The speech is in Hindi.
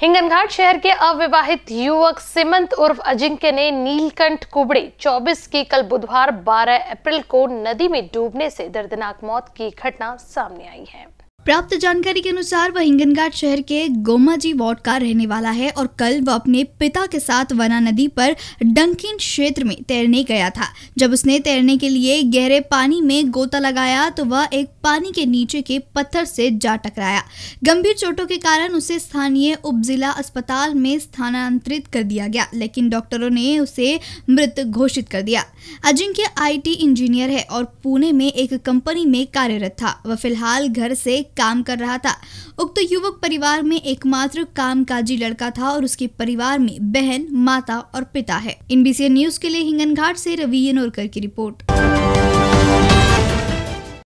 हिंगनघाट शहर के अविवाहित युवक सिमंत उर्फ अजिंक्य ने नीलकंठ कुबड़े 24 की कल बुधवार 12 अप्रैल को नदी में डूबने से दर्दनाक मौत की घटना सामने आई है प्राप्त जानकारी के अनुसार वह हिंगनघाट शहर के गोमाजी वार्ड का रहने वाला है और कल वह अपने पिता के साथ वना नदी पर डंकिन क्षेत्र में तैरने गया था जब उसने तैरने के लिए गहरे पानी में गोता लगाया तो वह एक पानी के नीचे के पत्थर से जा टकराया गंभीर चोटों के कारण उसे स्थानीय उप जिला अस्पताल में स्थानांतरित कर दिया गया लेकिन डॉक्टरों ने उसे मृत घोषित कर दिया अजिंक्य आई इंजीनियर है और पुणे में एक कंपनी में कार्यरत था वह फिलहाल घर से काम कर रहा था उक्त युवक परिवार में एकमात्र कामकाजी लड़का था और उसके परिवार में बहन माता और पिता है इन न्यूज के लिए हिंगन घाट से रवि यनोरकर की रिपोर्ट